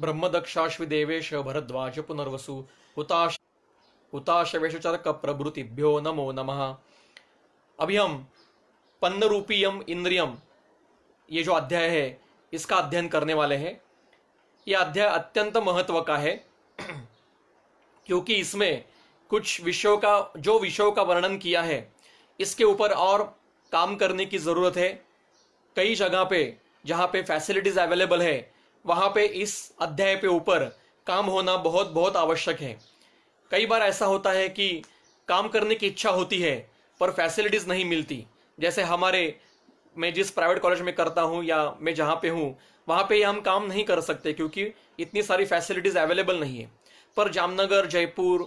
ब्रह्मदक्षाश्विदेवेश भरद्वाज पुनर्वसु हुताश हुताशवेशचरक प्रभृतिभ्यो नमो नम अभी हम पन्न रूपीयम इंद्रियम ये जो अध्याय है इसका अध्ययन करने वाले हैं ये अध्याय अत्यंत महत्व का है क्योंकि इसमें कुछ विषयों का जो विषयों का वर्णन किया है इसके ऊपर और काम करने की ज़रूरत है कई जगह पे जहाँ पे फैसिलिटीज़ अवेलेबल है वहाँ पे इस अध्याय पे ऊपर काम होना बहुत बहुत आवश्यक है कई बार ऐसा होता है कि काम करने की इच्छा होती है पर फैसिलिटीज़ नहीं मिलती जैसे हमारे मैं जिस प्राइवेट कॉलेज में करता हूँ या मैं जहाँ पे हूँ वहाँ पे हम काम नहीं कर सकते क्योंकि इतनी सारी फैसिलिटीज़ अवेलेबल नहीं है पर Jamnagar Jaipur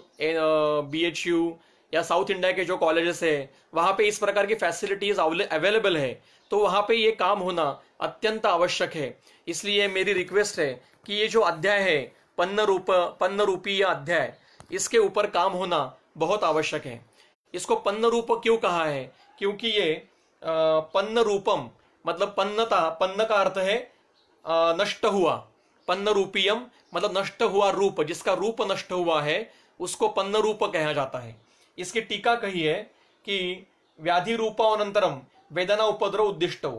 B H U या साउथ इंडिया के जो कॉलेजेस है वहाँ पे इस प्रकार की फैसिलिटीज़ अवेलेबल है तो वहां पे ये काम होना अत्यंत आवश्यक है इसलिए मेरी रिक्वेस्ट है कि ये जो अध्याय है पन्न रूप पन्न रूपीय अध्याय इसके ऊपर काम होना बहुत आवश्यक है इसको पन्न रूप क्यों कहा है क्योंकि ये पन्न रूपम मतलब पन्नता पन्न का अर्थ है नष्ट हुआ पन्न रूपीयम मतलब नष्ट हुआ रूप जिसका रूप नष्ट हुआ है उसको पन्न रूप कहा जाता है इसकी टीका कही है कि व्याधि अनंतरम वेदना उपद्रव उद्दिष्ट हो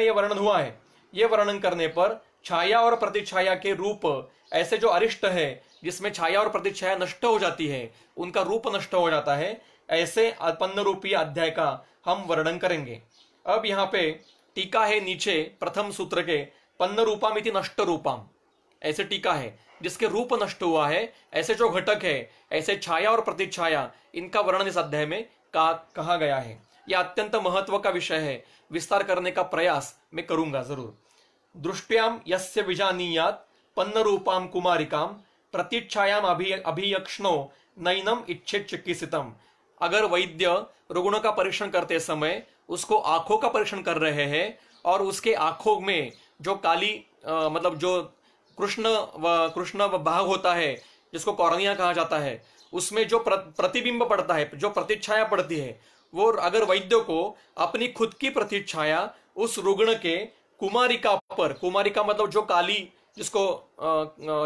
यह वर्णन हुआ है यह वर्णन करने पर छाया और प्रतिछाया के रूप ऐसे जो अरिष्ट है जिसमें छाया और प्रतिछाया नष्ट हो जाती है उनका रूप नष्ट हो जाता है ऐसे अपन्न रूपी अध्याय का हम वर्णन करेंगे अब यहाँ पे टीका है नीचे प्रथम सूत्र के पन्न रूपाम नष्ट रूपाम ऐसे टीका है जिसके रूप नष्ट हुआ है ऐसे जो घटक है ऐसे छाया और प्रतिछाया इनका वर्णन इस अध्याय में का, कहा गया है यह अत्यंत महत्व का विषय है विस्तार करने का प्रयास मैं करूंगा जरूर दृष्ट्याम यस्य विजानीयात पन्न रूपाम कुमारिकाम प्रतिच्छायाम अभि अभियक्षणो नैनम इच्छेद चिकित्सितम अगर वैद्य रुग्ण का परीक्षण करते समय उसको आंखों का परीक्षण कर रहे हैं और उसके आंखों में जो काली आ, मतलब जो कृष्ण व कृष्ण भाग होता है जिसको कौरनिया कहा जाता है उसमें जो प्रतिबिंब पड़ता है जो प्रतिच्छाया पड़ती है वो अगर वैद्य को अपनी खुद की प्रतिच्छाया उस रुग्ण के कुमारिका पर कुमारिका मतलब जो काली जिसको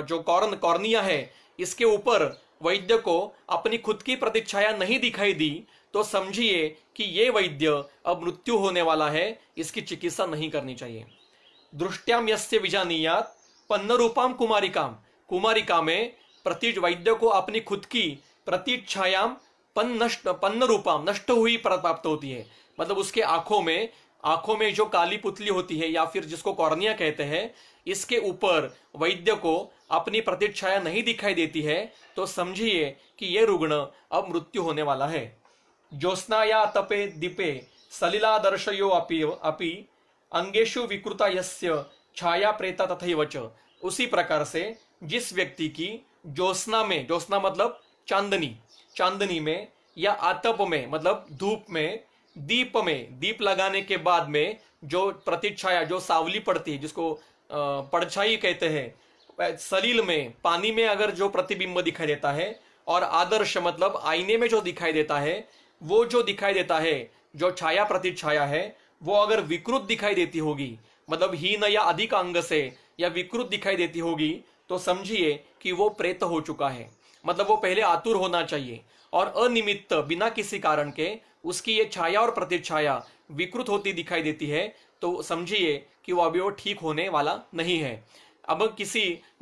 जो कौरन कौरनिया है इसके ऊपर वैद्य को अपनी खुद की प्रतिच्छाया नहीं दिखाई दी तो समझिए कि ये वैद्य अब मृत्यु होने वाला है इसकी चिकित्सा नहीं करनी चाहिए दृष्ट्याम यस्य विजानीयात पन्नरूपाम कुमारिकाम कुमारिका में प्रतीज वैद्य को अपनी खुद की प्रतीज छायाम पन्न नष्ट पन्न रूपाम नष्ट हुई प्राप्त होती है मतलब उसके आंखों में आंखों में जो काली पुतली होती है या फिर जिसको कॉर्निया कहते हैं इसके ऊपर वैद्य को अपनी प्रतीक्षाया नहीं दिखाई देती है तो समझिए कि यह रुग्ण अब मृत्यु होने वाला है ज्योत्ना या तपे दीपे सलिला दर्शयो अपि अपि अंगेशु विकृता यस्य छाया प्रेता तथा वच उसी प्रकार से जिस व्यक्ति की ज्योत्ना में ज्योत्ना मतलब चांदनी चांदनी में या आतप में मतलब धूप में दीप में दीप लगाने के बाद में जो प्रतिच्छाया जो सावली पड़ती है जिसको पड़छाई कहते हैं सलील में पानी में अगर जो प्रतिबिंब दिखाई देता है और आदर्श मतलब आईने में जो दिखाई देता है वो जो दिखाई देता है जो छाया प्रतिच्छाया है वो अगर विकृत दिखाई देती होगी मतलब हीन या अधिक अंग से या विकृत दिखाई देती होगी तो समझिए कि वो प्रेत हो चुका है मतलब वो पहले आतुर होना चाहिए और अनिमित्त बिना किसी कारण के उसकी ये छाया और प्रति विकृत होती दिखाई देती है तो समझिए कि वो अभी वो ठीक होने वाला नहीं है अब किसी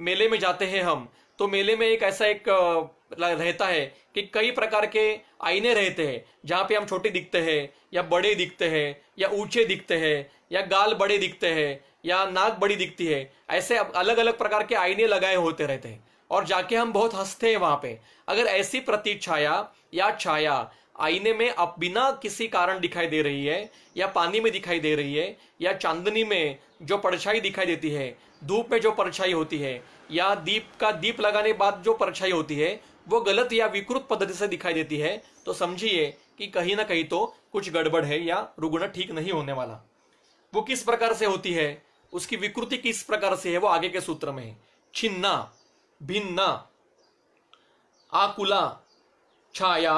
मेले में जाते हैं हम तो मेले में एक ऐसा एक रहता है कि कई प्रकार के आईने रहते हैं जहाँ पे हम छोटे दिखते हैं या बड़े दिखते हैं या ऊंचे दिखते हैं या गाल बड़े दिखते हैं या नाक बड़ी दिखती है ऐसे अलग अलग प्रकार के आईने लगाए होते रहते हैं और जाके हम बहुत हंसते हैं वहां पे अगर ऐसी छाया या छाया आईने में अब बिना किसी कारण दिखाई दे रही है या पानी में दिखाई दे रही है या चांदनी में जो परछाई दिखाई देती है धूप में जो परछाई होती है या दीप का दीप लगाने बाद जो परछाई होती है वो गलत या विकृत पद्धति से दिखाई देती है तो समझिए कि कहीं ना कहीं तो कुछ गड़बड़ है या रुग्ण ठीक नहीं होने वाला वो किस प्रकार से होती है उसकी विकृति किस प्रकार से है वो आगे के सूत्र में है छिन्ना भिन्ना आकुला छाया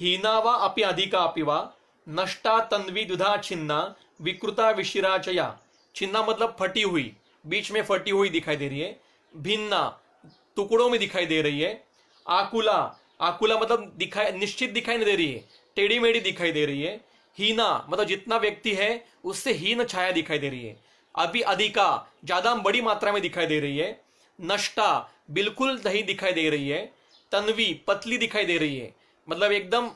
हीना व अपि अधिका अपि व नष्टा तन्वी दुधा छिन्ना विकृता चया छिन्ना मतलब फटी हुई बीच में फटी हुई दिखाई दे रही है भिन्ना टुकड़ों में दिखाई दे रही है आकुला आकुला मतलब दिखाई निश्चित दिखाई नहीं दे रही है टेढ़ी मेढ़ी दिखाई दे रही है हीना मतलब जितना व्यक्ति है उससे हीन छाया दिखाई दे रही है अभी अधिका ज्यादा बड़ी मात्रा में दिखाई दे रही है नष्टा बिल्कुल दही दिखाई दे रही है तन्वी पतली दिखाई दे रही है मतलब एकदम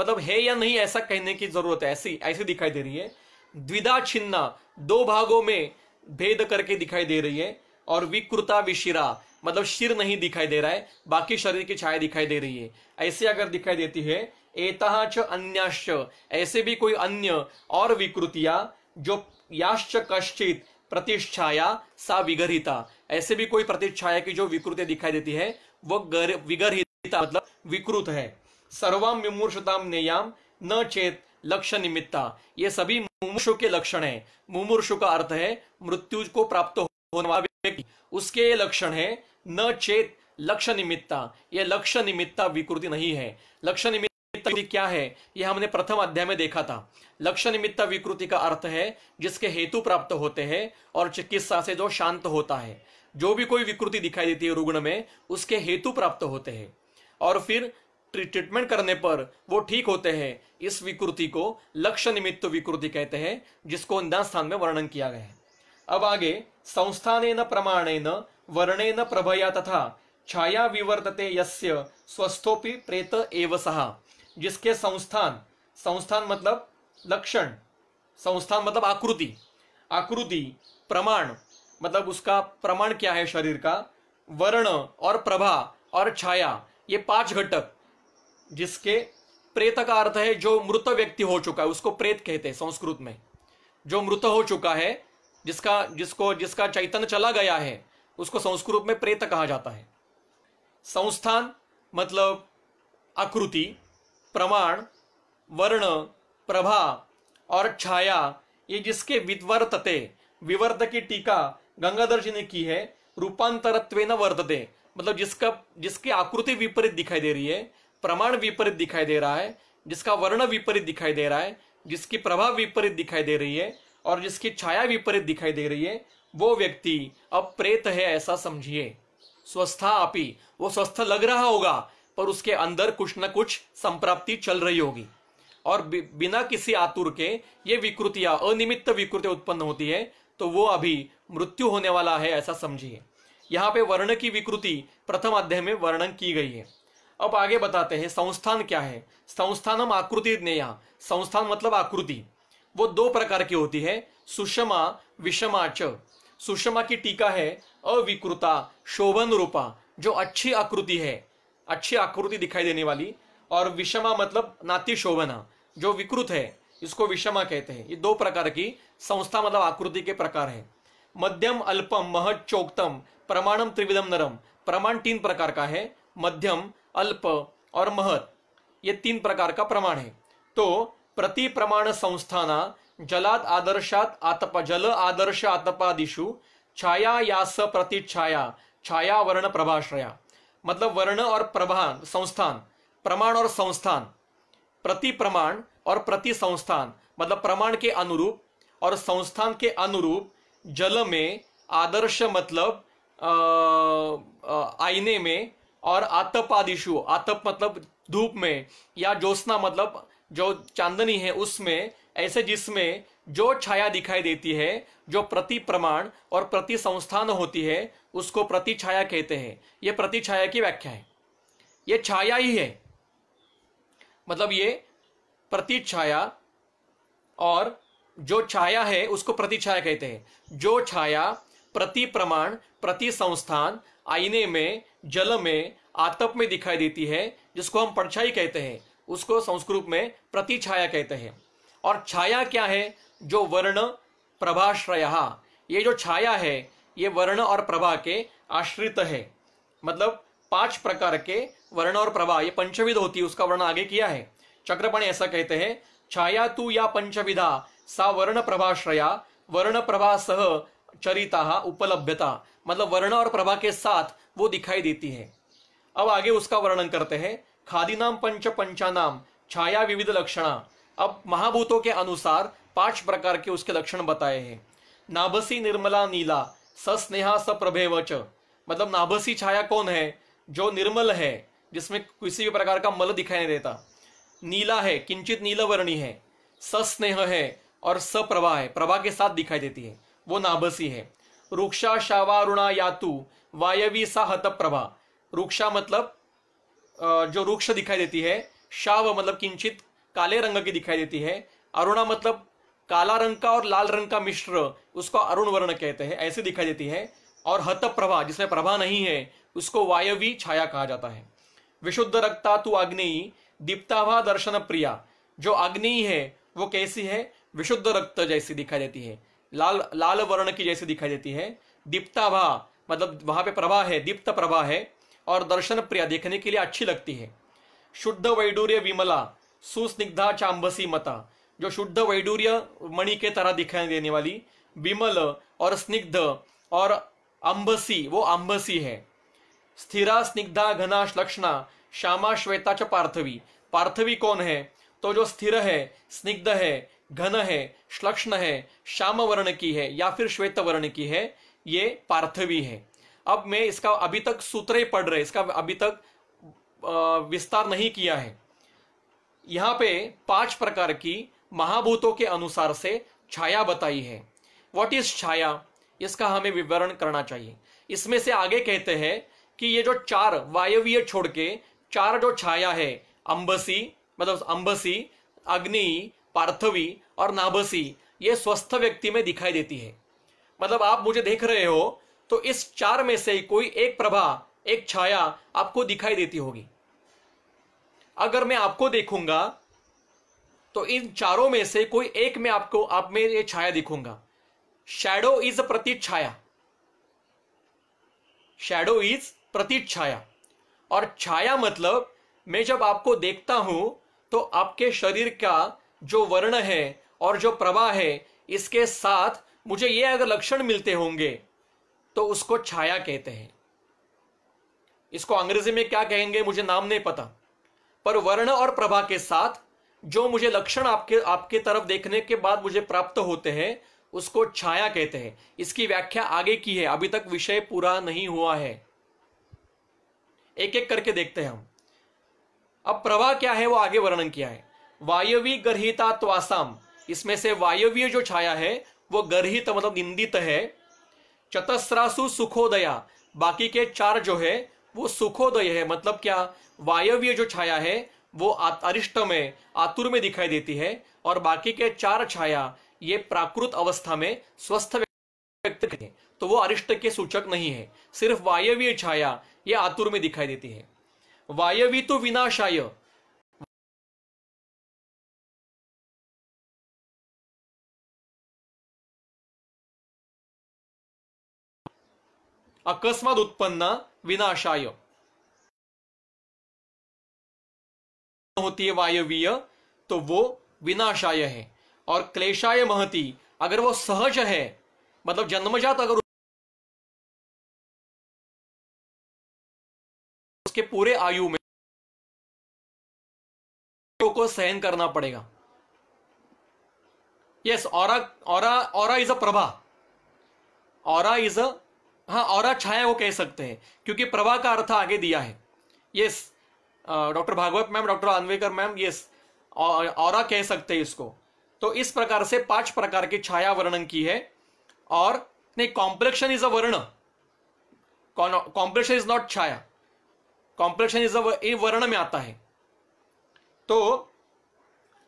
मतलब है या नहीं ऐसा कहने की जरूरत है ऐसी ऐसी दिखाई दे रही है द्विधा छिन्ना दो भागों में भेद करके दिखाई दे रही है और विकृता विशिरा मतलब शिर नहीं दिखाई दे रहा है बाकी शरीर की छाया दिखाई दे रही है ऐसे अगर दिखाई देती है एता च अन्याश्च ऐसे भी कोई अन्य और विकृतियां जो याश्च कश्चित प्रतिष्ठाया सा विगरिता ऐसे भी कोई प्रतिष्ठाया की जो विकृति दिखाई देती है वो विगरिता मतलब विकृत है सर्वाम विमूर्षताम नेयाम न चेत लक्ष्य निमित्ता ये सभी मुमूर्षु के लक्षण है मुमूर्षु का अर्थ है मृत्यु को प्राप्त होने व्यक्ति उसके ये लक्षण है न चेत लक्ष्य निमित्ता यह लक्ष्य निमित्ता विकृति नहीं है लक्ष्य निमित्त क्या है यह हमने प्रथम अध्याय में देखा था लक्ष्य निमित्ता विकृति का अर्थ है जिसके हेतु प्राप्त होते हैं और चिकित्सा से जो शांत होता है जो भी कोई विकृति दिखाई देती है रुग्ण में उसके हेतु प्राप्त होते हैं और फिर ट्रीटमेंट करने पर वो ठीक होते हैं इस विकृति को लक्ष्य निमित्त विकृति कहते हैं जिसको अंदाज स्थान में वर्णन किया गया है अब आगे संस्थान न वर्णे न प्रभया तथा छाया विवर्तते यस्य स्वस्थोपि प्रेत एव सहा जिसके संस्थान संस्थान मतलब लक्षण संस्थान मतलब आकृति आकृति प्रमाण मतलब उसका प्रमाण क्या है शरीर का वर्ण और प्रभा और छाया ये पांच घटक जिसके प्रेत का अर्थ है जो मृत व्यक्ति हो चुका है उसको प्रेत कहते हैं संस्कृत में जो मृत हो चुका है जिसका जिसको जिसका चैतन्य चला गया है उसको संस्कृत रूप में प्रेत कहा जाता है संस्थान मतलब आकृति प्रमाण वर्ण प्रभा और छाया ये जिसके विद्वर्तते विवर्त की टीका गंगाधर जी ने की है रूपांतरत्व न वर्तते मतलब जिसका जिसकी आकृति विपरीत दिखाई दे रही है प्रमाण विपरीत दिखाई दे रहा है जिसका वर्ण विपरीत दिखाई दे रहा है जिसकी प्रभाव विपरीत दिखाई दे रही है और जिसकी छाया विपरीत दिखाई दे रही है वो व्यक्ति अब प्रेत है ऐसा समझिए स्वस्था आपी वो स्वस्थ लग रहा होगा पर उसके अंदर कुछ न कुछ संप्राप्ति चल रही होगी और बिना किसी आतुर के ये विकृतियां अनियमित विकृतियां उत्पन्न होती है तो वो अभी मृत्यु होने वाला है ऐसा समझिए यहाँ पे वर्ण की विकृति प्रथम अध्याय में वर्णन की गई है अब आगे बताते हैं संस्थान क्या है संस्थान हम आकृति ने यहाँ संस्थान मतलब आकृति वो दो प्रकार की होती है सुषमा विषमा च सुषमा की टीका है अविकृता शोभन रूपा जो अच्छी आकृति है अच्छी आकृति दिखाई देने वाली और विषमा मतलब नाती शोभना जो विकृत है इसको विषमा कहते हैं ये दो प्रकार की संस्था मतलब आकृति के प्रकार है मध्यम अल्पम महज चौकतम प्रमाणम त्रिविधम नरम प्रमाण तीन प्रकार का है मध्यम अल्प और महत ये तीन प्रकार का प्रमाण है तो प्रति ಪ್ರತಿಪ್ರಮಾಣ जलाद ಜಲಾದ್ ಆದರ್ಶಾತ್ जल आदर्श आतपा दिशु छाया यास प्रति छाया छाया वर्ण प्रभाश्रया मतलब वर्ण और प्रभान संस्थान प्रमाण और संस्थान प्रति प्रमाण और प्रति संस्थान मतलब प्रमाण के अनुरूप और संस्थान के अनुरूप जल में आदर्श मतलब आईने में और आतप आदिशु आतप मतलब धूप में या ज्योत्ना मतलब जो चांदनी है उसमें ऐसे जिसमें जो छाया दिखाई देती है जो प्रति प्रमाण और प्रति संस्थान होती है उसको प्रति छाया कहते हैं यह प्रति छाया की व्याख्या है यह छाया ही है मतलब ये प्रति छाया और जो छाया है उसको प्रति छाया कहते हैं जो छाया प्रति प्रमाण प्रति संस्थान आईने में जल में आतप में दिखाई देती है जिसको हम परछाई कहते हैं उसको संस्कृत में प्रति छाया कहते हैं और छाया क्या है जो वर्ण प्रभाश्रय ये जो छाया है ये वर्ण और प्रभा के आश्रित है मतलब पांच प्रकार के वर्ण और प्रभा ये पंचविध होती है उसका वर्ण आगे किया है चक्रपण ऐसा कहते हैं छाया तू या पंचविधा सा वर्ण प्रभाश्रया वर्ण प्रभा सह चरिता उपलब्धता मतलब वर्ण और प्रभा के साथ वो दिखाई देती है अब आगे उसका वर्णन करते हैं खादिनाम पंच पंचानाम छाया विविध लक्षणा अब महाभूतों के अनुसार पांच प्रकार के उसके लक्षण बताए हैं नाभसी निर्मला नीला सस्नेहा सप्रभेवच मतलब नाभसी छाया कौन है जो निर्मल है जिसमें किसी भी प्रकार का मल दिखाई नहीं देता नीला है किंचित नीलवर्णी है सस्नेह है और सप्रभा है प्रभा के साथ दिखाई देती है वो नाभसी है रुक्षा शावारुणा यातु वायवी सा हत प्रभा रुक्षा मतलब जो रुक्ष दिखाई देती है शाव मतलब किंचित काले रंग की दिखाई देती है अरुणा मतलब काला रंग का और लाल रंग का मिश्र उसको अरुण वर्ण कहते हैं ऐसे दिखाई देती है और हत प्रभा जिसमें प्रभा नहीं है उसको वायवी छाया कहा जाता है विशुद्ध रक्ता तु अग्नि दीप्ताभा दर्शन प्रिया जो अग्नि है वो कैसी है विशुद्ध रक्त जैसी दिखाई देती है लाल लाल वर्ण की जैसी दिखाई देती है दीप्ताभा मतलब वहां पे प्रभा है दीप्त प्रभा है और दर्शन प्रिया देखने के लिए अच्छी लगती है शुद्ध वैडूर्य विमला सुस्निग्धा चांबसी मता जो शुद्ध वैडूर्य मणि के तरह दिखाई देने वाली विमल और स्निग्ध और अंबसी वो अंबसी है स्थिरा स्निग्धा घनाश लक्षणा श्यामा श्वेता च पार्थवी पार्थवी कौन है तो जो स्थिर है स्निग्ध है घन है श्लक्षण है श्याम वर्ण की है या फिर श्वेत वर्ण की है ये पार्थवी है अब मैं इसका अभी तक सूत्र ही पढ़ रहे इसका अभी तक विस्तार नहीं किया है यहाँ पे पांच प्रकार की महाभूतों के अनुसार से छाया बताई है वॉट इज छाया इसका हमें विवरण करना चाहिए इसमें से आगे कहते हैं कि ये जो चार वायवीय छोड़ के चार जो छाया है अंबसी मतलब अंबसी अग्नि पार्थवी और नाभसी ये स्वस्थ व्यक्ति में दिखाई देती है मतलब आप मुझे देख रहे हो तो इस चार में से कोई एक प्रभा एक छाया आपको दिखाई देती होगी अगर मैं आपको देखूंगा तो इन चारों में से कोई एक में आपको आप में ये छाया दिखूंगा शैडो इज प्रतीत छाया शैडो इज प्रतीत छाया और छाया मतलब मैं जब आपको देखता हूं तो आपके शरीर का जो वर्ण है और जो प्रवाह है इसके साथ मुझे ये अगर लक्षण मिलते होंगे तो उसको छाया कहते हैं इसको अंग्रेजी में क्या कहेंगे मुझे नाम नहीं पता पर वर्ण और प्रभा के साथ जो मुझे लक्षण आपके आपके तरफ देखने के बाद मुझे प्राप्त होते हैं उसको छाया कहते हैं इसकी व्याख्या आगे की है अभी तक विषय पूरा नहीं हुआ है एक एक करके देखते हैं हम अब प्रभा क्या है वो आगे वर्णन किया है वायवी गर्ता इसमें से वायवीय जो छाया है वो गर्हित मतलब निंदित है चतस्रासु सुखोदया बाकी के चार जो है वो सुखोदय है मतलब क्या वायव्य जो छाया है वो अरिष्ट में आतुर में दिखाई देती है और बाकी के चार छाया ये प्राकृत अवस्था में स्वस्थ व्यक्ति है तो वो अरिष्ट के सूचक नहीं है सिर्फ वायव्य छाया ये आतुर में दिखाई देती है वायवी तो विनाशाय अकस्मात विनाशाय होती है वायवीय तो वो विनाशाय है और क्लेशाय महती अगर वो सहज है मतलब जन्मजात अगर उसके पूरे आयु में को सहन करना पड़ेगा यस और इज अ प्रभा और इज अ हाँ और छाया अच्छा वो कह सकते हैं क्योंकि प्रवाह का अर्थ आगे दिया है yes doctor Bhagwat ma'am doctor Anvekar ma'am yes और कह सकते हैं इसको तो इस प्रकार से पांच प्रकार की छाया वर्णन की है और नहीं complexion is a varna complexion is not chhaya complexion is a varna में आता है तो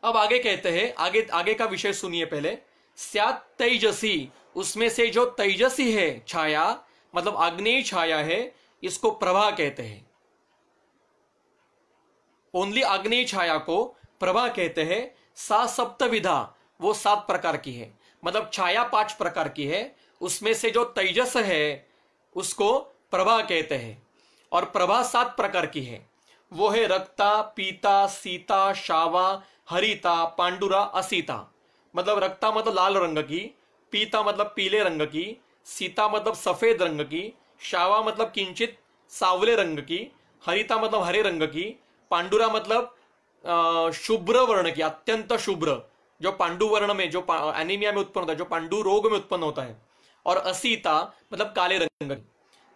अब आगे कहते हैं आगे आगे का विषय सुनिए पहले स्या तेजसी उसमें से जो तेजसी है छाया मतलब अग्नेय छाया है इसको प्रभा कहते हैं ओनली अग्नेय छाया को प्रभा कहते हैं सा सप्तविधा वो सात प्रकार की है मतलब छाया पांच प्रकार की है उसमें से जो तेजस है उसको प्रभा कहते हैं और प्रभा सात प्रकार की है वो है रक्ता पीता सीता शावा हरिता पांडुरा असीता मतलब रक्ता मतलब लाल रंग की पीता मतलब पीले रंग की सीता मतलब सफेद रंग की शावा मतलब किंचित सावले रंग की हरिता मतलब हरे रंग की पांडुरा मतलब शुभ्र वर्ण की अत्यंत शुभ्र जो पांडु वर्ण में जो एनीमिया में उत्पन्न होता है जो पांडु रोग में उत्पन्न होता है और असीता मतलब काले रंग की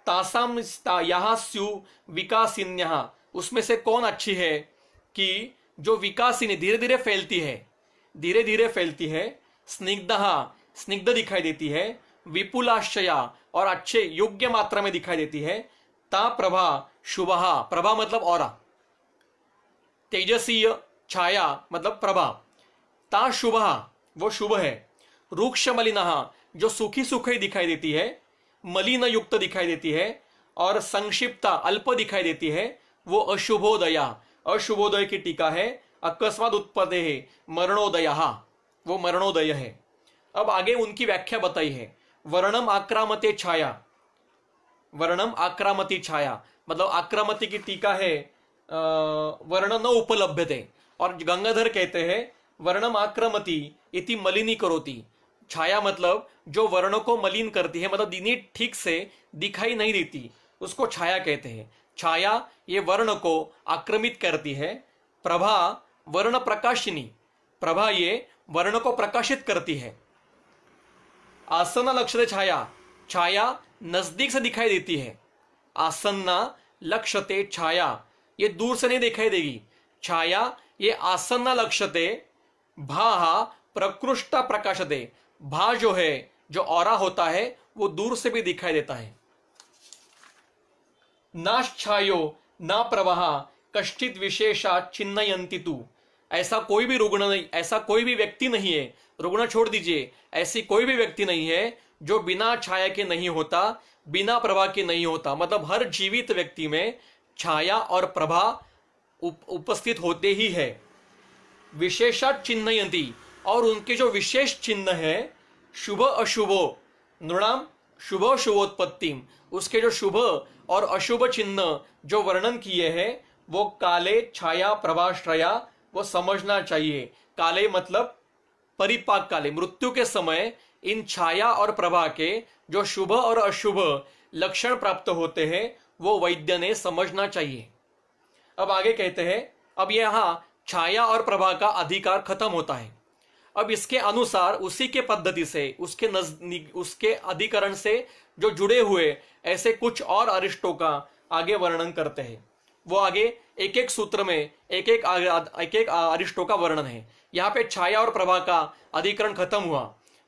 तासाम ता, यहाँ स्यु विकासिन यहाँ उसमें से कौन अच्छी है कि जो विकासिनी धीरे धीरे फैलती है धीरे धीरे फैलती है स्निग्धहा स्निग्ध दिखाई देती है विपुलाशया और अच्छे योग्य मात्रा में दिखाई देती है ता प्रभा शुभहा प्रभा मतलब और तेजसीय छाया मतलब प्रभा ता शुभहा वो शुभ है रूक्ष मलिनहा जो सुखी सुखी दिखाई देती है मलिन युक्त दिखाई देती है और संक्षिप्ता अल्प दिखाई देती है वो अशुभोदया अशुभोदय की टीका है अकस्मात उत्पदे है मरणोदया वो मरणोदय है अब आगे उनकी व्याख्या बताई है वर्णम आक्रामते छाया वर्णम आक्रामती छाया मतलब आक्रामती की टीका है वर्ण न उपलब्ध थे और गंगाधर कहते हैं वर्णम आक्रमति इति मलिनी करोती छाया मतलब जो वर्णों को मलिन करती है मतलब दिनी ठीक से दिखाई नहीं देती उसको छाया कहते हैं छाया ये वर्ण को आक्रमित करती है प्रभा वर्ण प्रकाशिनी प्रभा ये वर्ण को प्रकाशित करती है आसन्न लक्षण छाया छाया नजदीक से दिखाई देती है आसन्ना लक्षते छाया ये दूर से नहीं दिखाई देगी छाया ये आसन्ना लक्ष्यते भा प्रकृष्टा प्रकाशते भा जो है जो और होता है वो दूर से भी दिखाई देता है नाश्छायो ना प्रवाह कश्चित विशेषा चिन्हयंती तू ऐसा कोई भी रुग्ण नहीं ऐसा कोई भी व्यक्ति नहीं है रुकना छोड़ दीजिए ऐसी कोई भी व्यक्ति नहीं है जो बिना छाया के नहीं होता बिना प्रभा के नहीं होता मतलब हर जीवित व्यक्ति में छाया और प्रभा उप, उपस्थित होते ही है विशेषा यंती और उनके जो विशेष चिन्ह है शुभ अशुभ नृणाम शुभ शुभोत्पत्ति उसके जो शुभ और अशुभ चिन्ह जो वर्णन किए हैं वो काले छाया प्रभाश्रया वो समझना चाहिए काले मतलब परिपाक काले मृत्यु के समय इन छाया और प्रभा के जो शुभ और अशुभ लक्षण प्राप्त होते हैं वो वैद्य ने समझना चाहिए अब आगे कहते हैं अब यहाँ छाया और प्रभा का अधिकार खत्म होता है अब इसके अनुसार उसी के पद्धति से उसके नज उसके अधिकरण से जो जुड़े हुए ऐसे कुछ और अरिष्टों का आगे वर्णन करते हैं वो आगे एक एक सूत्र में एक एक एक एक अरिष्टों का वर्णन है यहाँ पे छाया और प्रभा का अधिकरण खत्म हुआ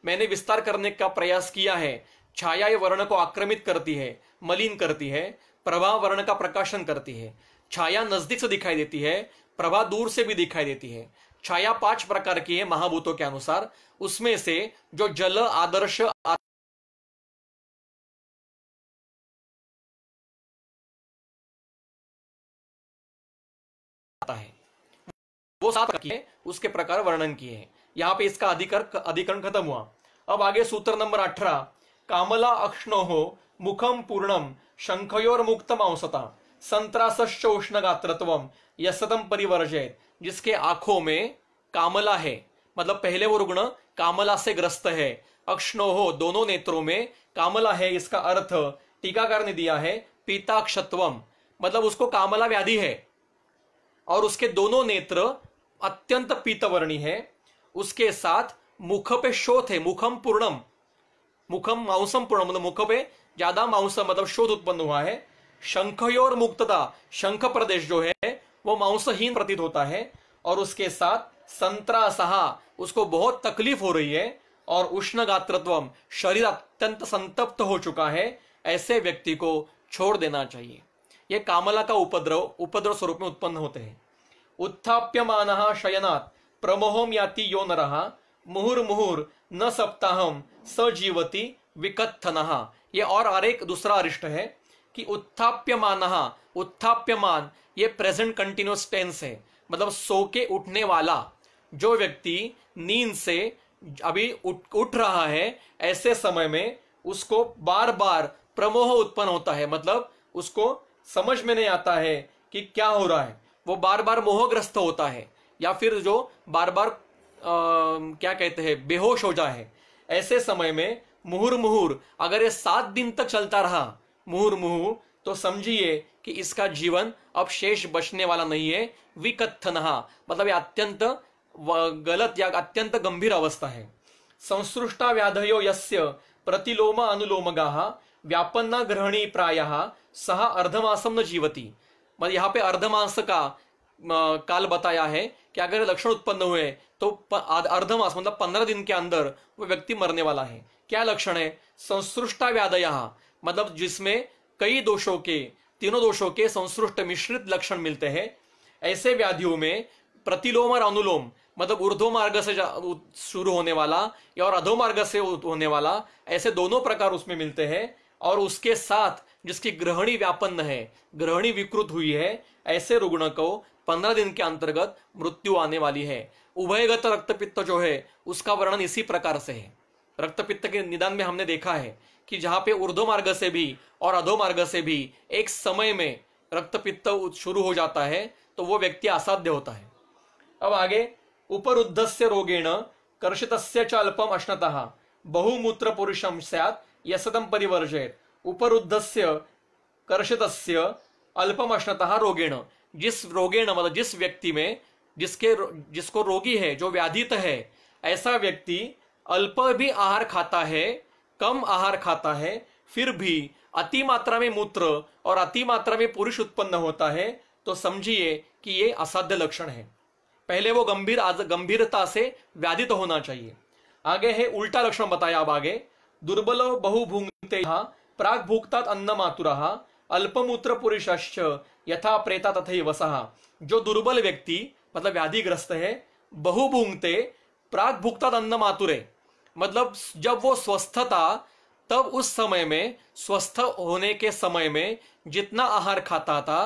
मैंने विस्तार करने का प्रयास किया है छाया ये वर्ण को आक्रमित करती है मलिन करती है प्रभा वर्ण का प्रकाशन करती है छाया नजदीक से दिखाई देती है प्रभा दूर से भी दिखाई देती है छाया पांच प्रकार की है महाभूतों के अनुसार उसमें से जो जल आदर्श जाता है वो सात किए उसके प्रकार वर्णन किए हैं यहाँ पे इसका अधिकर अधिकरण खत्म हुआ अब आगे सूत्र नंबर अठारह कामला अक्षण हो मुखम पूर्णम शंखयोर मुक्तम औसता संतरासश्च गात्रत्व यशतम परिवर्जय जिसके आंखों में कामला है मतलब पहले वो रुग्ण कामला से ग्रस्त है अक्षण हो दोनों नेत्रों में कामला है इसका अर्थ टीकाकार ने दिया है पीताक्षत्वम मतलब उसको कामला व्याधि है और उसके दोनों नेत्र अत्यंत पीतवर्णी है उसके साथ मुख पे शोध है मुखम पूर्णम मुखम मांसम पूर्णम मतलब मुख पे ज्यादा मांसम मतलब शोध उत्पन्न हुआ है शंखयोर मुक्तता शंख प्रदेश जो है वो मांसहीन प्रतीत होता है और उसके साथ संतरासहा उसको बहुत तकलीफ हो रही है और उष्ण गात्रत्व शरीर अत्यंत संतप्त हो चुका है ऐसे व्यक्ति को छोड़ देना चाहिए ये कामला का उपद्रव उपद्रव स्वरूप में उत्पन्न होते हैं उत्थाप्य उत्थाप्यमान शयनात् प्रमोहम याति यो नर मुहुर मुहुर न सप्ताहम सजीवती विकथन ये और आरेख दूसरा अरिष्ट है कि उत्थाप्य उत्थाप्य मान ये प्रेजेंट कंटिन्यूस टेंस है मतलब सो के उठने वाला जो व्यक्ति नींद से अभी उठ उठ रहा है ऐसे समय में उसको बार बार प्रमोह उत्पन्न होता है मतलब उसको समझ में नहीं आता है कि क्या हो रहा है वो बार बार मोहग्रस्त होता है या फिर जो बार बार आ, क्या कहते हैं बेहोश हो जाए ऐसे समय में मुहर मुहर अगर ये सात दिन तक चलता रहा मुहर मुहर तो समझिए कि इसका जीवन अब शेष बचने वाला नहीं है विकथनहा मतलब ये अत्यंत गलत या अत्यंत गंभीर अवस्था है संसृष्टा व्याधयो यस्य प्रतिलोम अनुलोम गाहा व्यापन्ना ग्रहणी प्राय सह अर्धमासम न जीवती मतलब यहाँ पे अर्धमास का काल बताया है कि अगर लक्षण उत्पन्न हुए तो अर्धमास मतलब पंद्रह दिन के अंदर वो व्यक्ति मरने वाला है क्या लक्षण है संसृष्टा व्याधय मतलब जिसमें कई दोषों के तीनों दोषों के संसृष्ट मिश्रित लक्षण मिलते हैं ऐसे व्याधियों में प्रतिलोम और अनुलोम मतलब ऊर्धो मार्ग से शुरू होने वाला या और अधो मार्ग से होने वाला ऐसे दोनों प्रकार उसमें मिलते हैं और उसके साथ जिसकी ग्रहणी व्यापन्न है ग्रहणी विकृत हुई है ऐसे रुग्ण को पंद्रह दिन के अंतर्गत मृत्यु आने वाली है उभयगत रक्तपित्त जो है उसका वर्णन इसी प्रकार से है रक्तपित्त के निदान में हमने देखा है कि जहाँ पे ऊर्धो मार्ग से भी और अधो मार्ग से भी एक समय में रक्तपित्त शुरू हो जाता है तो वो व्यक्ति असाध्य होता है अब आगे उपरुद्ध से रोगेण कर्षित अल्पम अश्नता बहुमूत्र पुरुषम सैत यसतं परिवर्जयत उपरुद्धस्य कर्षितस्य अल्पमश्नतः रोगेण जिस रोगेण मतलब जिस व्यक्ति में जिसके जिसको रोगी है जो व्याधित है ऐसा व्यक्ति अल्प भी आहार खाता है कम आहार खाता है फिर भी अति मात्रा में मूत्र और अति मात्रा में पुरुष उत्पन्न होता है तो समझिए कि ये असाध्य लक्षण है पहले वो गंभीर गंभीरता से व्याधित होना चाहिए आगे है उल्टा लक्षण बताया अब आगे दुर्बल बहुभुंगते प्राग भूकता अन्न मातुरा अल्पमूत्र पुरुष यथा प्रेता तथा वसा जो दुर्बल व्यक्ति मतलब व्याधिग्रस्त है बहुभुंगते प्राग अन्न मातुरे मतलब जब वो स्वस्थ था तब उस समय में स्वस्थ होने के समय में जितना आहार खाता था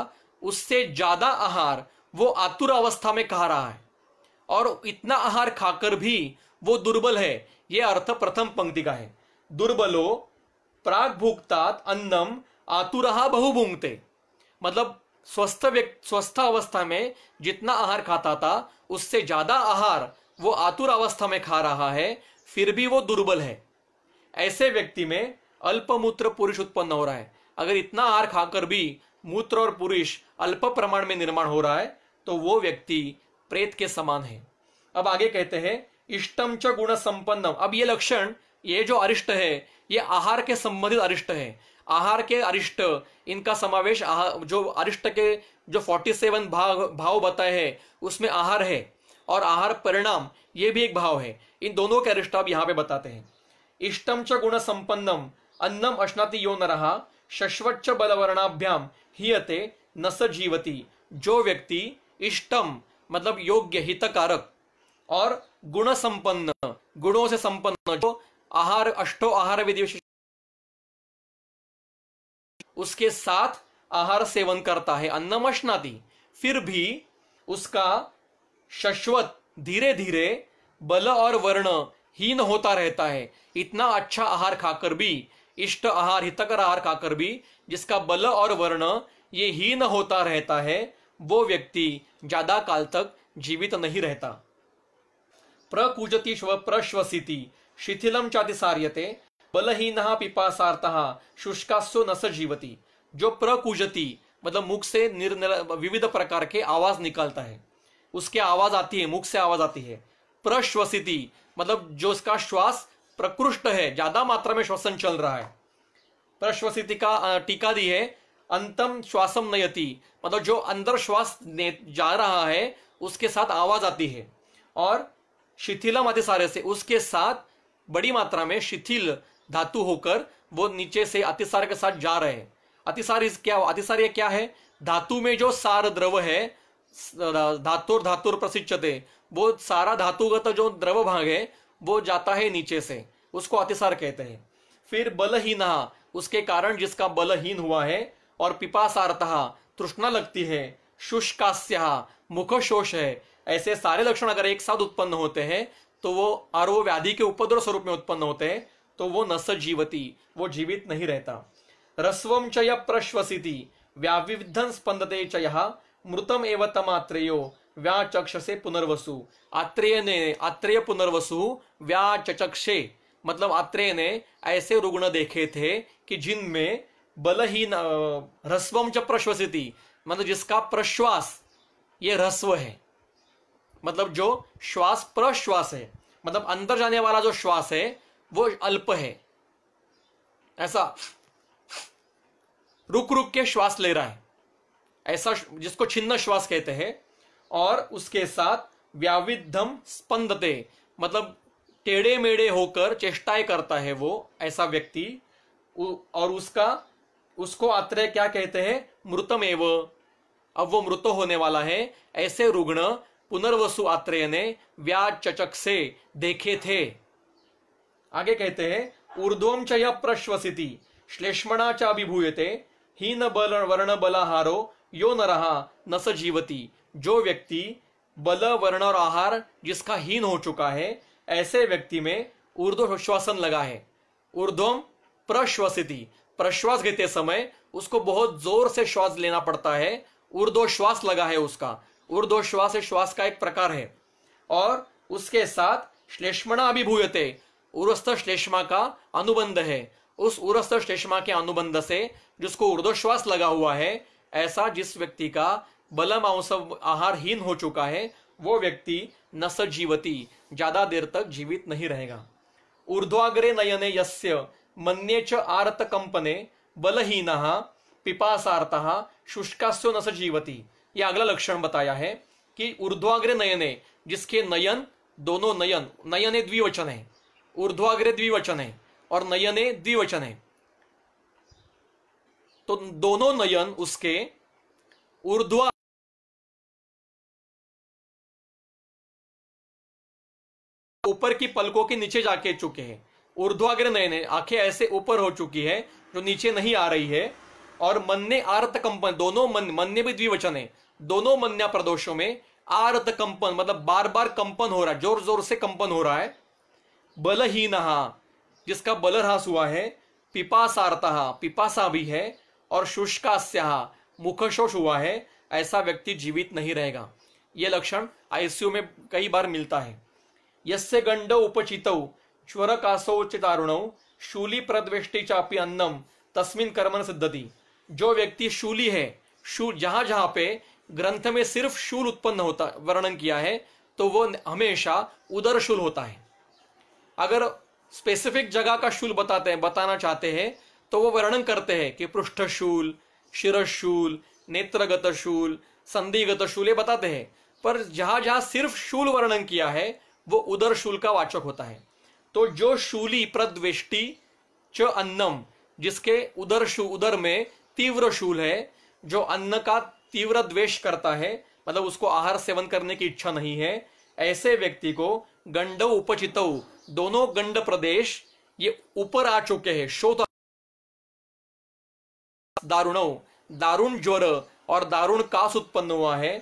उससे ज्यादा आहार वो आतुर अवस्था में खा रहा है और इतना आहार खाकर भी वो दुर्बल है ये अर्थ प्रथम पंक्ति का है दुर्बलो प्राग भुगतात अन्नम आतुरहा बहुभुंगते मतलब स्वस्थ व्यक्ति स्वस्थ अवस्था में जितना आहार खाता था उससे ज्यादा आहार वो आतुर अवस्था में खा रहा है फिर भी वो दुर्बल है ऐसे व्यक्ति में अल्पमूत्र पुरुष उत्पन्न हो रहा है अगर इतना आहार खाकर भी मूत्र और पुरुष अल्प प्रमाण में निर्माण हो रहा है तो वो व्यक्ति प्रेत के समान है अब आगे कहते हैं इष्टम च गुण संपन्नम अब ये लक्षण ये जो अरिष्ट है ये आहार के संबंधित अरिष्ट है आहार के अरिष्ट इनका समावेश जो अरिष्ट के जो 47 सेवन भाव भाव बताए हैं उसमें आहार है और आहार परिणाम ये भी एक भाव है इन दोनों के अरिष्ट आप यहाँ पे बताते हैं इष्टम च गुण संपन्नम अन्नम अश्नाति यो न रहा शश्वत च बलवर्णाभ्याम ही अते न स जीवती जो व्यक्ति इष्टम मतलब योग्य हितकारक और गुण संपन्न गुणों से संपन्न जो आहार अष्टो आहार विधि उसके साथ आहार सेवन करता है अन्नमशनाती फिर भी उसका शश्वत धीरे धीरे बल और वर्ण हीन होता रहता है इतना अच्छा आहार खाकर भी इष्ट आहार हितकर आहार खाकर भी जिसका बल और वर्ण ये हीन होता रहता है वो व्यक्ति ज्यादा काल तक जीवित नहीं रहता प्रकूजती प्रश्वसिति शिथिलम चातिसार्यते बलहीन पिपासार्थ शुष्कास्यो न जीवती जो प्रकुजती मतलब मुख से निर्नल विविध प्रकार के आवाज निकालता है उसके आवाज आती है मुख से आवाज आती है प्रश्वसिति मतलब जो उसका श्वास प्रकृष्ट है ज्यादा मात्रा में श्वसन चल रहा है प्रश्वसिति का टीका दी है अंतम श्वासम नयति मतलब जो अंदर श्वास जा रहा है उसके साथ आवाज आती है और शिथिलम अतिसार्य से उसके साथ बड़ी मात्रा में शिथिल धातु होकर वो नीचे से अतिसार के साथ जा रहे हैं अतिसार इस क्या अतिसार ये क्या है धातु में जो सार द्रव है धातुर धातुर प्रसिद्ध वो सारा धातुगत जो द्रव भाग है वो जाता है नीचे से उसको अतिसार कहते हैं फिर बलहीन उसके कारण जिसका बलहीन हुआ है और पिपासारतः तृष्णा लगती है शुष्कास्या मुख शोष है ऐसे सारे लक्षण अगर एक साथ उत्पन्न होते हैं तो वो और वो व्याधि के उपद्रव स्वरूप में उत्पन्न होते हैं तो वो नस जीवती वो जीवित नहीं रहता रस्वम च य प्रश्वसिति व्याविधन स्पंदते च मृतम एव व्याचक्ष से पुनर्वसु आत्रेय ने आत्रेय पुनर्वसु व्याचक्षे मतलब आत्रेय ने ऐसे रुग्ण देखे थे कि जिनमें बलहीन रस्वम च प्रश्वसिति मतलब जिसका प्रश्वास ये रस्व है मतलब जो श्वास प्रश्वास है मतलब अंदर जाने वाला जो श्वास है वो अल्प है ऐसा रुक रुक के श्वास ले रहा है ऐसा जिसको छिन्न श्वास कहते हैं और उसके साथ व्याविधम स्पंदते मतलब टेढ़े मेढ़े होकर चेष्टाएं करता है वो ऐसा व्यक्ति और उसका उसको आत्रेय क्या कहते हैं मृतमेव अब वो मृत होने वाला है ऐसे रुग्ण पुनर्वसु आत्रेय ने व्याज चचक से देखे थे आगे कहते हैं ऊर्ध्वम च यह प्रश्वसिति श्लेष्मणा चा विभूयते ही न बल वर्ण बलाहारो यो न रहा न स जीवती जो व्यक्ति बल वर्ण और आहार जिसका हीन हो चुका है ऐसे व्यक्ति में ऊर्ध्व श्वासन लगा है ऊर्ध्वम प्रश्वसिति प्रश्वास लेते समय उसको बहुत जोर से श्वास लेना पड़ता है ऊर्ध्व श्वास लगा है उसका उर्दो श्वास श्वास का एक प्रकार है और उसके साथ श्लेष्मणा अभिभूयते उरस्थ श्लेष्मा का अनुबंध है उस उरस्थ श्लेष्मा के अनुबंध से जिसको उर्दो श्वास लगा हुआ है ऐसा जिस व्यक्ति का बलम आहार हीन हो चुका है वो व्यक्ति न स जीवती ज्यादा देर तक जीवित नहीं रहेगा ऊर्ध्वाग्रे नयने यस्य मन्ये च आरत कंपने बलहीन पिपासार्थ शुष्का न स जीवती यह अगला लक्षण बताया है कि ऊर्ध्वाग्र नयने जिसके नयन दोनों नयन नयने द्विवचन है ऊर्ध्वाग्र द्विवचन है और नयने द्विवचन है तो दोनों नयन उसके ऊर्ध्वा ऊपर की पलकों के नीचे जाके चुके हैं ऊर्ध्वाग्र नयने आंखें ऐसे ऊपर हो चुकी है जो नीचे नहीं आ रही है और ने आरत कंपन दोनों मन ने भी द्विवचन है दोनों मन्या प्रदोषों में आरत कंपन मतलब बार बार कंपन हो रहा है जोर जोर से कंपन हो रहा है नहा जिसका बल ह्रास हुआ है पिपासारतहा पिपासा भी है और शुष्का मुखशोष हुआ है ऐसा व्यक्ति जीवित नहीं रहेगा यह लक्षण आईसीयू में कई बार मिलता है यसे गंड उपचित ज्वर कासोचितारुण शूली प्रद्वेष्टि चापी अन्नम तस्मिन कर्मन सिद्धति जो व्यक्ति शूली है शूल जहां जहां पे ग्रंथ में सिर्फ शूल उत्पन्न होता वर्णन किया है तो वो हमेशा उदर शूल होता है अगर स्पेसिफिक जगह का शूल बताते हैं बताना चाहते हैं तो वो वर्णन करते हैं कि पृष्ठशूल शिरशूल नेत्रगत शूल संधिगत शूल ये बताते हैं पर जहां जहां सिर्फ शूल वर्णन किया है वो उदर शूल का वाचक होता है तो जो शूली प्रद्वेष्टि च अन्नम जिसके उदर शू उदर में तीव्र शूल है जो अन्न का तीव्र द्वेष करता है मतलब उसको आहार सेवन करने की इच्छा नहीं है ऐसे व्यक्ति को गंड उपचित दोनों गंड प्रदेश ये ऊपर आ चुके हैं शोत दारुण दारुण ज्वर और दारुण कास उत्पन्न हुआ है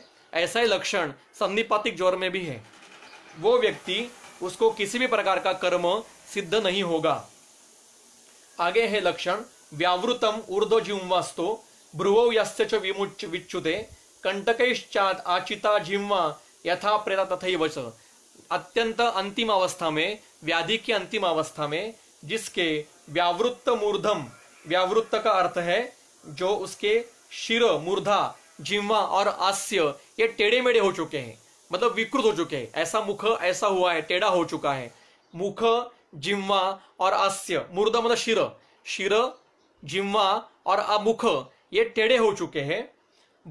ऐसा ही लक्षण संधिपातिक ज्वर में भी है वो व्यक्ति उसको किसी भी प्रकार का कर्म सिद्ध नहीं होगा आगे है लक्षण व्यावृतम ऊर्ध्वजिह्वास्तो भ्रुवौ यस्य च विच्युते कंटकैश्चात आचिता जिम्वा यथा प्रेता तथैव च अत्यंत अंतिम अवस्था में व्याधि की अंतिम अवस्था में जिसके व्यावृत्त मूर्धम व्यावृत्त का अर्थ है जो उसके शिर मूर्धा जिम्वा और आस्य ये टेढ़े मेढ़े हो चुके हैं मतलब विकृत हो चुके हैं ऐसा मुख ऐसा हुआ है टेढ़ा हो चुका है मुख जिम्वा और आस्य मूर्धा मतलब शिर शिर जिम्वा और अमुख ये टेढ़े हो चुके हैं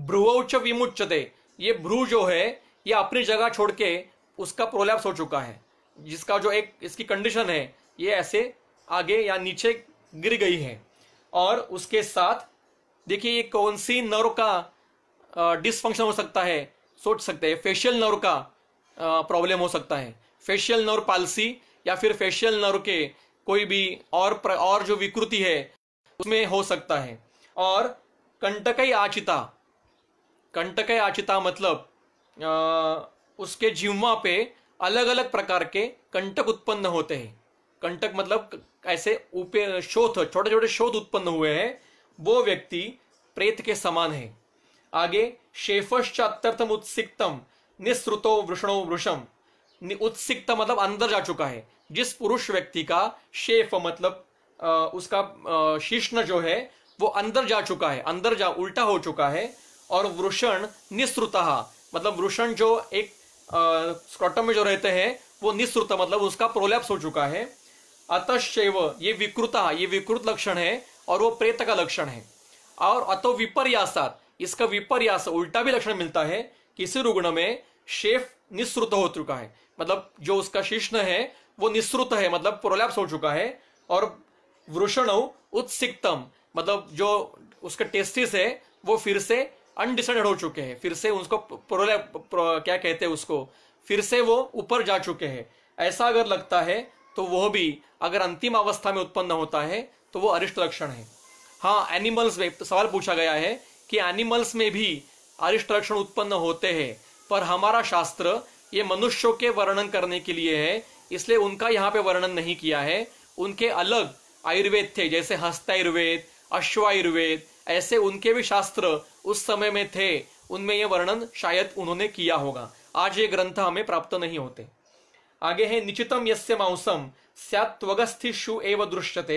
भ्रुवोच्च विमुच्चते ये भ्रू जो है ये अपनी जगह छोड़ के उसका प्रोलैप्स हो चुका है जिसका जो एक इसकी कंडीशन है ये ऐसे आगे या नीचे गिर गई है और उसके साथ देखिए ये कौन सी नर्व का डिसफंक्शन हो सकता है सोच सकते हैं फेशियल नर्व का प्रॉब्लम हो सकता है फेशियल नर्व पालसी या फिर फेशियल नर्व के कोई भी और और जो विकृति है उसमें हो सकता है और कंटक आचिता कंटक आचिता मतलब आ, उसके जिम्मा पे अलग अलग प्रकार के कंटक उत्पन्न होते हैं कंटक मतलब ऐसे उपे शोध छोटे छोटे शोध उत्पन्न हुए हैं वो व्यक्ति प्रेत के समान है आगे शेफश्चात्यर्थम उत्सिकतम निस्रुतो वृषणो वृषम उत्सिकता मतलब अंदर जा चुका है जिस पुरुष व्यक्ति का शेफ मतलब उसका शिष्ण जो है वो अंदर जा चुका है अंदर जा उल्टा हो चुका है और वृषण निस्रुता मतलब वृषण जो एक स्क्रॉटम में जो रहते हैं वो निस्रुत मतलब उसका प्रोलैप्स हो चुका है अतशैव ये विकृता ये विकृत लक्षण है और वो प्रेत का लक्षण है और अतो विपर्यासात इसका विपर्यास उल्टा भी लक्षण मिलता है किसी रुग्ण में शेफ निस्तृत हो चुका है मतलब जो उसका शिष्ण है वो निस्तृत है मतलब प्रोलैप्स हो चुका है और वृषण उत्सिकतम मतलब जो उसके टेस्टिस है वो फिर से अनडिसाइडेड हो चुके हैं फिर से उसको प्रोले प्रो, क्या कहते हैं उसको फिर से वो ऊपर जा चुके हैं ऐसा अगर लगता है तो वह भी अगर अंतिम अवस्था में उत्पन्न होता है तो वो अरिष्ट लक्षण है हाँ एनिमल्स में सवाल पूछा गया है कि एनिमल्स में भी अरिष्ट लक्षण उत्पन्न होते हैं पर हमारा शास्त्र ये मनुष्यों के वर्णन करने के लिए है इसलिए उनका यहाँ पे वर्णन नहीं किया है उनके अलग आयुर्वेद थे जैसे हस्तायुर्वेद अश्वायुर्वेद ऐसे उनके भी शास्त्र उस समय में थे उनमें यह वर्णन शायद उन्होंने किया होगा आज ये ग्रंथ हमें प्राप्त नहीं होते आगे है निचितम यस्य मांसम स्यात्वगस्थिषु एव दृश्यते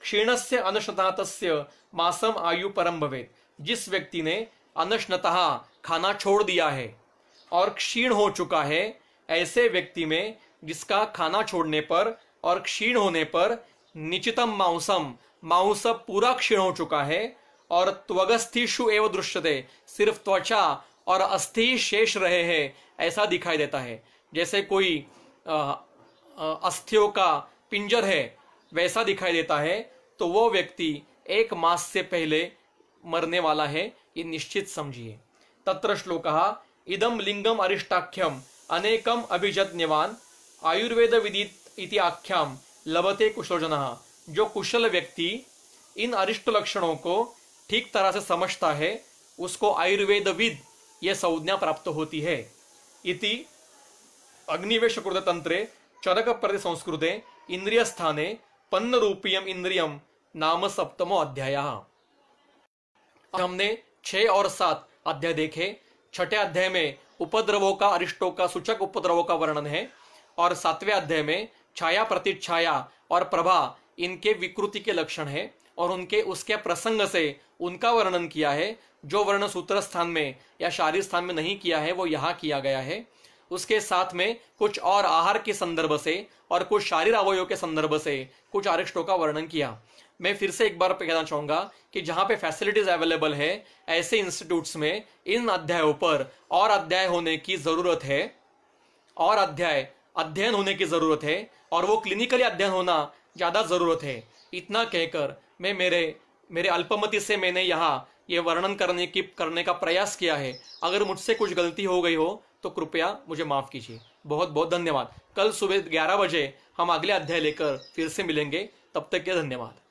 क्षीणस्य अनशनातस्य मासम आयु परम भवेद जिस व्यक्ति ने अनशनतः खाना छोड़ दिया है और क्षीण हो चुका है ऐसे व्यक्ति में जिसका खाना छोड़ने पर और क्षीण होने पर निचितम मांसम मांस पूरा क्षीण हो चुका है और त्वस्थिशु एवं दृश्यते सिर्फ त्वचा और अस्थि शेष रहे हैं ऐसा दिखाई देता है जैसे कोई अस्थियों का पिंजर है वैसा दिखाई देता है तो वो व्यक्ति एक मास से पहले मरने वाला है ये निश्चित समझिए तत्र श्लोक इदम लिंगम अरिष्टाख्यम अनेकम अभिजत निवान आयुर्वेद विदित इति आख्याम लबते जना जो कुशल व्यक्ति इन अरिष्ट लक्षणों को ठीक तरह से समझता है उसको आयुर्वेदविद यह संज्ञा प्राप्त होती है इति अग्निवेश तंत्रे चरक प्रति संस्कृते इंद्रिय स्थाने पन्न रूपियम इंद्रियम नाम सप्तमो अध्याय हमने छह और सात अध्याय देखे छठे अध्याय में उपद्रवों का अरिष्टों का सूचक उपद्रवों का वर्णन है और सातवें अध्याय में छाया प्रतिच्छाया और प्रभा इनके विकृति के लक्षण है और उनके उसके प्रसंग से उनका वर्णन किया है जो वर्ण सूत्र स्थान में या शारीर स्थान में नहीं किया है वो यहाँ किया गया है उसके साथ में कुछ और आहार के संदर्भ से और कुछ शारीर अवयव के संदर्भ से कुछ आरिष्टों का वर्णन किया मैं फिर से एक बार कहना चाहूँगा कि जहाँ पे फैसिलिटीज़ अवेलेबल है ऐसे इंस्टीट्यूट्स में इन अध्यायों पर और अध्याय होने की ज़रूरत है और अध्याय अध्ययन होने की ज़रूरत है और वो क्लिनिकली अध्ययन होना ज़्यादा ज़रूरत है इतना कहकर मैं मेरे मेरे अल्पमति से मैंने यहाँ ये वर्णन करने की करने का प्रयास किया है अगर मुझसे कुछ गलती हो गई हो तो कृपया मुझे माफ़ कीजिए बहुत बहुत धन्यवाद कल सुबह ग्यारह बजे हम अगले अध्याय लेकर फिर से मिलेंगे तब तक के धन्यवाद